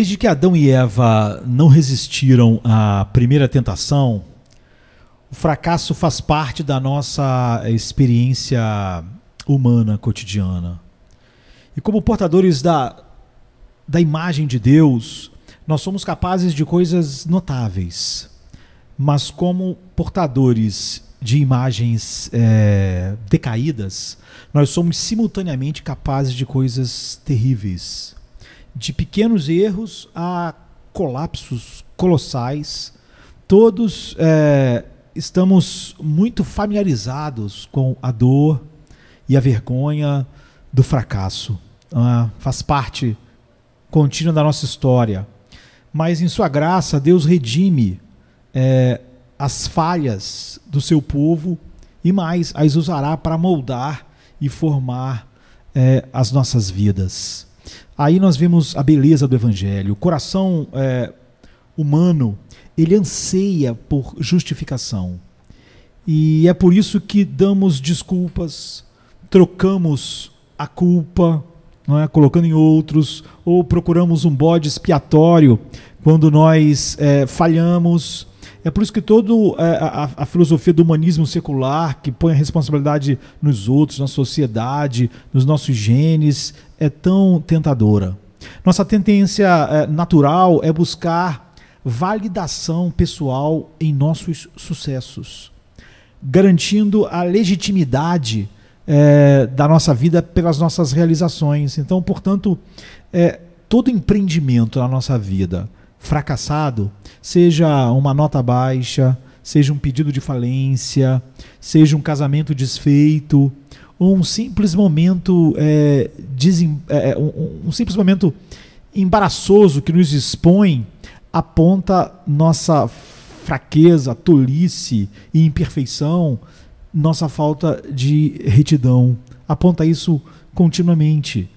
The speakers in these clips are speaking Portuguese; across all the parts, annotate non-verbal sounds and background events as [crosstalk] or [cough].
Desde que Adão e Eva não resistiram à primeira tentação, o fracasso faz parte da nossa experiência humana cotidiana. E como portadores da, da imagem de Deus, nós somos capazes de coisas notáveis, mas como portadores de imagens é, decaídas, nós somos simultaneamente capazes de coisas terríveis de pequenos erros a colapsos colossais. Todos é, estamos muito familiarizados com a dor e a vergonha do fracasso. Ah, faz parte contínua da nossa história. Mas, em sua graça, Deus redime é, as falhas do seu povo e mais as usará para moldar e formar é, as nossas vidas. Aí nós vemos a beleza do Evangelho. O coração é, humano, ele anseia por justificação. E é por isso que damos desculpas, trocamos a culpa, não é? colocando em outros, ou procuramos um bode expiatório quando nós é, falhamos é por isso que toda é, a, a, filosofia do humanismo secular, que põe a responsabilidade nos outros, na sociedade, nos nossos genes, é tão tentadora. Nossa tendência é, natural é buscar validação pessoal em nossos sucessos, garantindo a legitimidade é, da nossa vida pelas nossas realizações. Então, portanto, é, todo empreendimento na nossa vida, fracassado, seja uma nota baixa, seja um pedido de falência, seja um casamento desfeito, ou um simples momento é, desem, é, é um, um simples momento embaraçoso que nos expõe aponta nossa fraqueza, tolice e imperfeição, nossa falta de retidão. Aponta isso continuamente.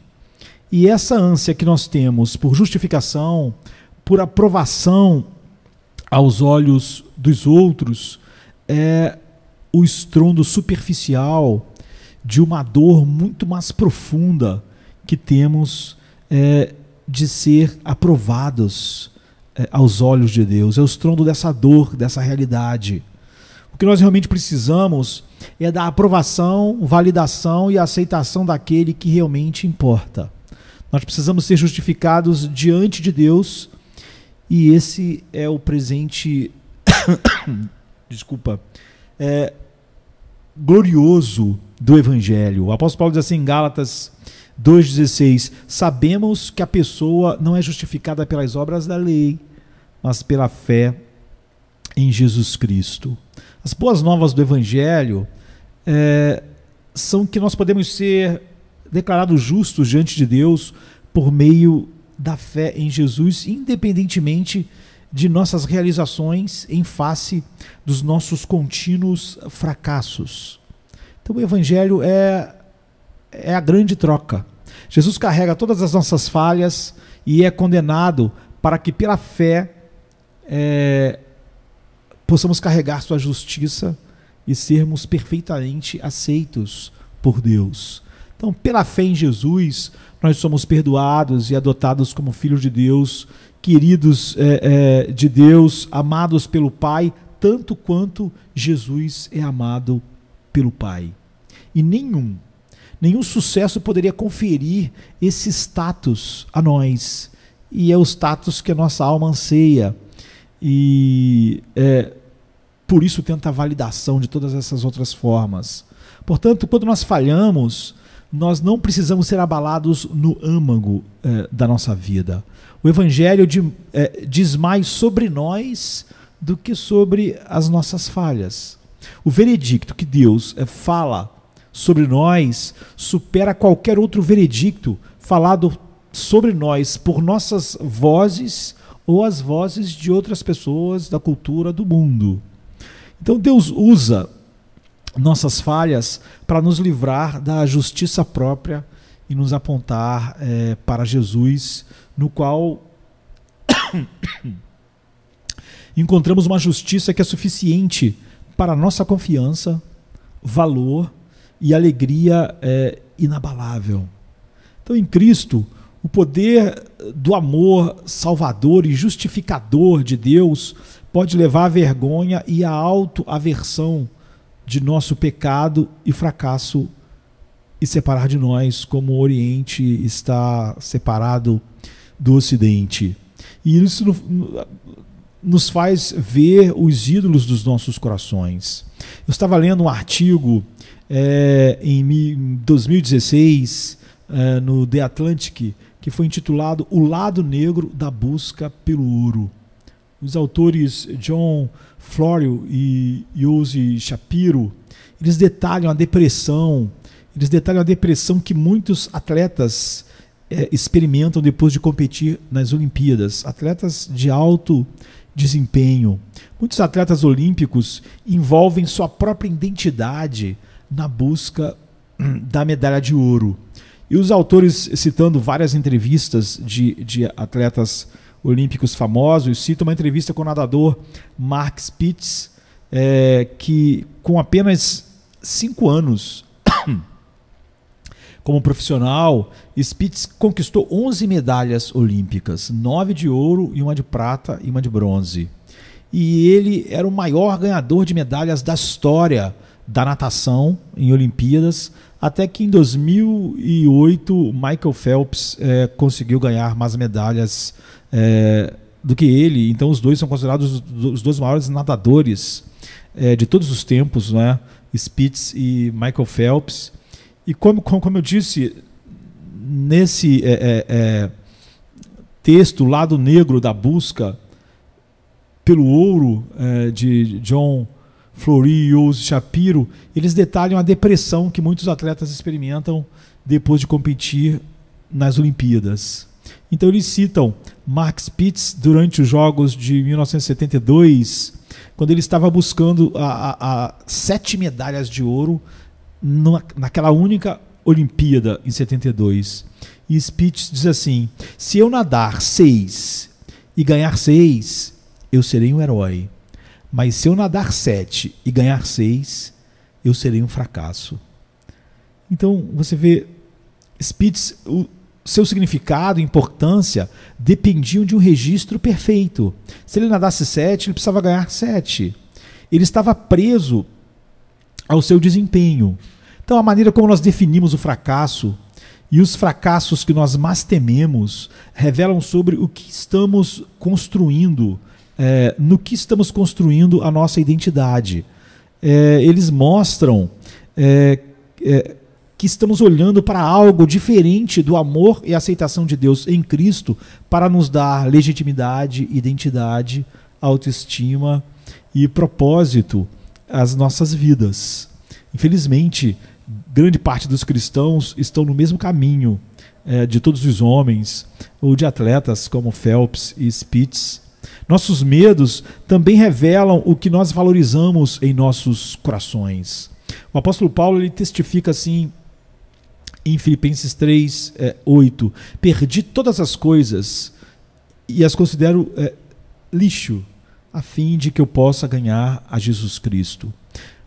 E essa ânsia que nós temos por justificação, por aprovação aos olhos dos outros é o estrondo superficial de uma dor muito mais profunda que temos é, de ser aprovados é, aos olhos de Deus. É o estrondo dessa dor, dessa realidade. O que nós realmente precisamos é da aprovação, validação e aceitação daquele que realmente importa. Nós precisamos ser justificados diante de Deus e esse é o presente, [coughs] desculpa, é, glorioso do Evangelho. O apóstolo Paulo diz assim em Gálatas 2,16: Sabemos que a pessoa não é justificada pelas obras da lei, mas pela fé em Jesus Cristo. As boas novas do Evangelho é, são que nós podemos ser declarados justos diante de Deus por meio da fé em Jesus, independentemente de nossas realizações em face dos nossos contínuos fracassos. Então o evangelho é é a grande troca. Jesus carrega todas as nossas falhas e é condenado para que pela fé é, possamos carregar sua justiça e sermos perfeitamente aceitos por Deus. Então, pela fé em Jesus, nós somos perdoados e adotados como filhos de Deus, queridos é, é, de Deus, amados pelo Pai, tanto quanto Jesus é amado pelo Pai. E nenhum, nenhum sucesso poderia conferir esse status a nós. E é o status que a nossa alma anseia. E é, por isso tenta a validação de todas essas outras formas. Portanto, quando nós falhamos, nós não precisamos ser abalados no âmago eh, da nossa vida. O Evangelho de, eh, diz mais sobre nós do que sobre as nossas falhas. O veredicto que Deus eh, fala sobre nós supera qualquer outro veredicto falado sobre nós por nossas vozes ou as vozes de outras pessoas da cultura do mundo. Então Deus usa nossas falhas para nos livrar da justiça própria e nos apontar é, para Jesus, no qual [coughs] encontramos uma justiça que é suficiente para nossa confiança, valor e alegria é, inabalável. Então, em Cristo, o poder do amor salvador e justificador de Deus pode levar à vergonha e à autoaversão aversão de nosso pecado e fracasso e separar de nós, como o Oriente está separado do Ocidente. E isso nos faz ver os ídolos dos nossos corações. Eu estava lendo um artigo é, em 2016 é, no The Atlantic que foi intitulado O Lado Negro da Busca pelo Ouro os autores John Florio e Yose Shapiro, eles detalham a depressão, eles detalham a depressão que muitos atletas é, experimentam depois de competir nas Olimpíadas, atletas de alto desempenho. Muitos atletas olímpicos envolvem sua própria identidade na busca hum, da medalha de ouro. E os autores, citando várias entrevistas de, de atletas olímpicos, olímpicos famosos. cito uma entrevista com o nadador Mark Spitz, é, que com apenas cinco anos [coughs] como profissional, Spitz conquistou 11 medalhas olímpicas, nove de ouro e uma de prata e uma de bronze. E ele era o maior ganhador de medalhas da história da natação em Olimpíadas, até que em 2008 Michael Phelps é, conseguiu ganhar mais medalhas é, do que ele. Então os dois são considerados os dois maiores nadadores é, de todos os tempos, né? Spitz e Michael Phelps. E como, como, como eu disse nesse texto Lado Negro da Busca pelo Ouro de John Flori e Yose Shapiro, eles detalham a depressão que muitos atletas experimentam depois de competir nas Olimpíadas. Então eles citam Max Pitts durante os Jogos de 1972, quando ele estava buscando a, a, a sete medalhas de ouro numa, naquela única Olimpíada em 72. E Spitz diz assim: se eu nadar seis e ganhar seis, eu serei um herói. Mas se eu nadar sete e ganhar seis, eu serei um fracasso. Então você vê, Spitz, o seu significado e importância dependiam de um registro perfeito. Se ele nadasse sete, ele precisava ganhar sete. Ele estava preso ao seu desempenho. Então a maneira como nós definimos o fracasso e os fracassos que nós mais tememos revelam sobre o que estamos construindo é, no que estamos construindo a nossa identidade. É, eles mostram é, é, que estamos olhando para algo diferente do amor e aceitação de Deus em Cristo para nos dar legitimidade, identidade, autoestima e propósito às nossas vidas. Infelizmente, grande parte dos cristãos estão no mesmo caminho é, de todos os homens, ou de atletas como Phelps e Spitz, nossos medos também revelam o que nós valorizamos em nossos corações. O apóstolo Paulo ele testifica assim em Filipenses 3, é, 8: Perdi todas as coisas e as considero é, lixo, a fim de que eu possa ganhar a Jesus Cristo.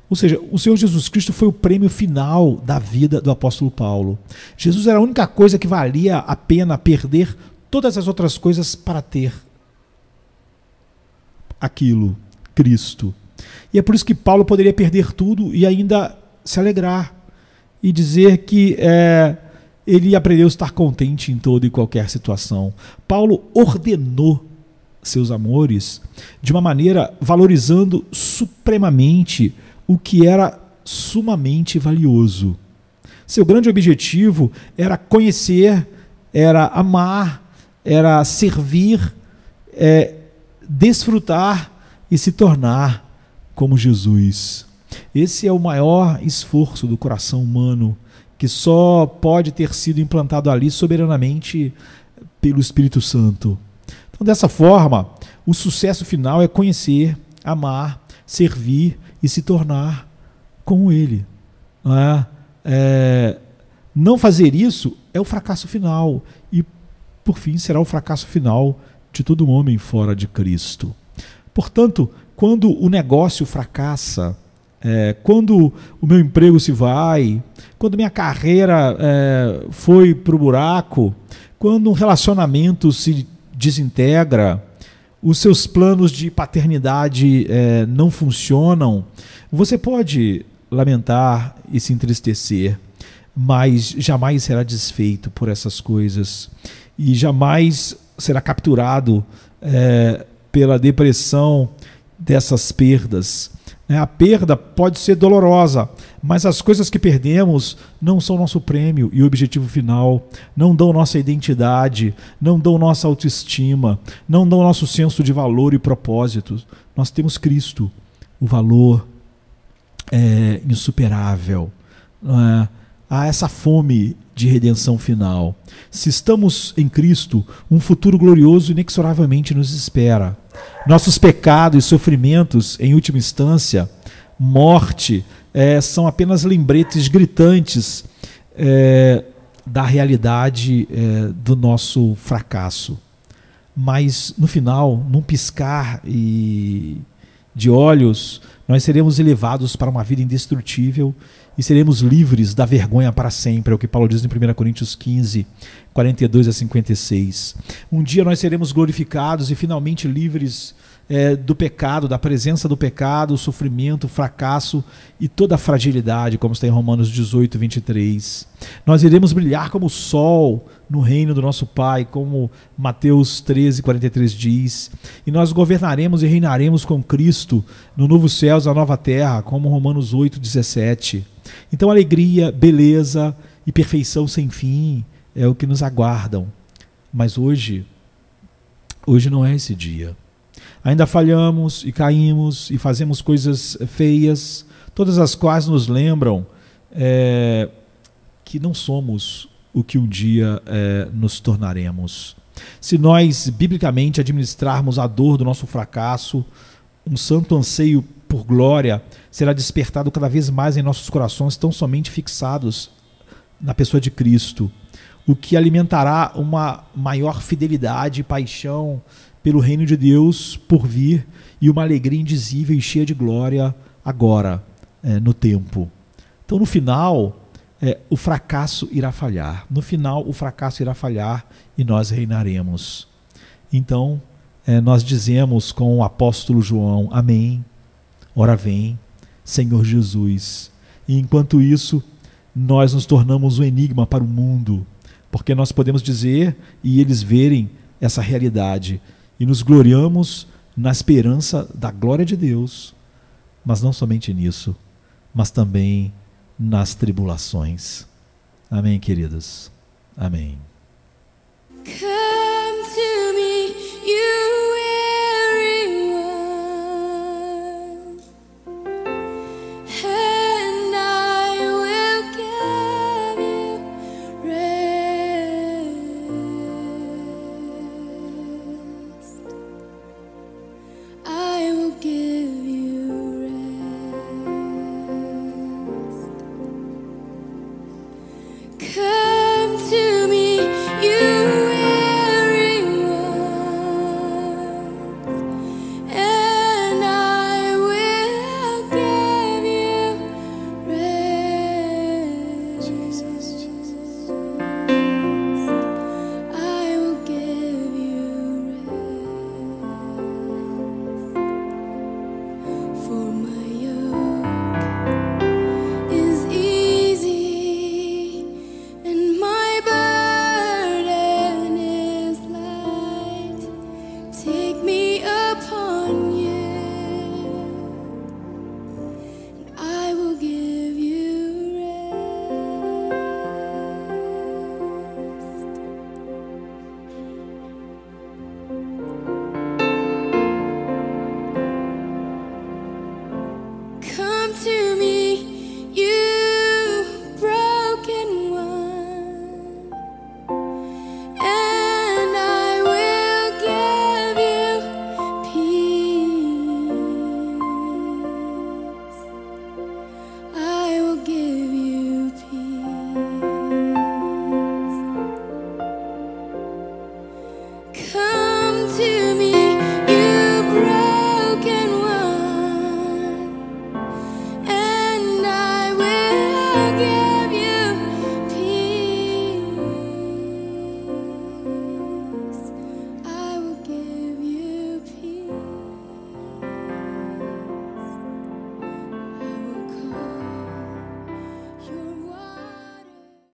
Ou seja, o Senhor Jesus Cristo foi o prêmio final da vida do apóstolo Paulo. Jesus era a única coisa que valia a pena perder todas as outras coisas para ter aquilo, Cristo. E é por isso que Paulo poderia perder tudo e ainda se alegrar e dizer que é, ele aprendeu a estar contente em toda e qualquer situação. Paulo ordenou seus amores de uma maneira valorizando supremamente o que era sumamente valioso. Seu grande objetivo era conhecer, era amar, era servir, é, desfrutar e se tornar como Jesus. Esse é o maior esforço do coração humano que só pode ter sido implantado ali soberanamente pelo Espírito Santo. Então, dessa forma, o sucesso final é conhecer, amar, servir e se tornar como Ele. Não, é? É, não fazer isso é o fracasso final e, por fim, será o fracasso final de todo homem fora de Cristo. Portanto, quando o negócio fracassa, é, quando o meu emprego se vai, quando minha carreira é, foi para o buraco, quando um relacionamento se desintegra, os seus planos de paternidade é, não funcionam, você pode lamentar e se entristecer, mas jamais será desfeito por essas coisas e jamais será capturado é, pela depressão dessas perdas. Né? A perda pode ser dolorosa, mas as coisas que perdemos não são nosso prêmio e objetivo final, não dão nossa identidade, não dão nossa autoestima, não dão nosso senso de valor e propósito. Nós temos Cristo, o valor é insuperável. Não é? a essa fome de redenção final. Se estamos em Cristo, um futuro glorioso inexoravelmente nos espera. Nossos pecados e sofrimentos, em última instância, morte, é, são apenas lembretes gritantes é, da realidade é, do nosso fracasso. Mas no final, num piscar e de olhos, nós seremos elevados para uma vida indestrutível e seremos livres da vergonha para sempre, é o que Paulo diz em 1 Coríntios 15, 42 a 56. Um dia nós seremos glorificados e finalmente livres é, do pecado, da presença do pecado, o sofrimento, o fracasso e toda a fragilidade, como está em Romanos 18, 23. Nós iremos brilhar como o sol no reino do nosso Pai, como Mateus 13, 43 diz. E nós governaremos e reinaremos com Cristo no novo céu e na nova terra, como Romanos 8, 17. Então, alegria, beleza e perfeição sem fim é o que nos aguardam. Mas hoje, hoje não é esse dia. Ainda falhamos e caímos e fazemos coisas eh, feias, todas as quais nos lembram é, que não somos o que um dia é, nos tornaremos. Se nós, biblicamente, administrarmos a dor do nosso fracasso, um santo anseio por glória será despertado cada vez mais em nossos corações, tão somente fixados na pessoa de Cristo, o que alimentará uma maior fidelidade e paixão pelo reino de Deus por vir e uma alegria indizível e cheia de glória agora, é, no tempo. Então, no final, é, o fracasso irá falhar. No final, o fracasso irá falhar e nós reinaremos. Então, é, nós dizemos com o apóstolo João: Amém Ora vem, Senhor Jesus. E enquanto isso, nós nos tornamos um enigma para o mundo, porque nós podemos dizer e eles verem essa realidade e nos gloriamos na esperança da glória de Deus, mas não somente nisso, mas também nas tribulações. Amém, queridos. Amém.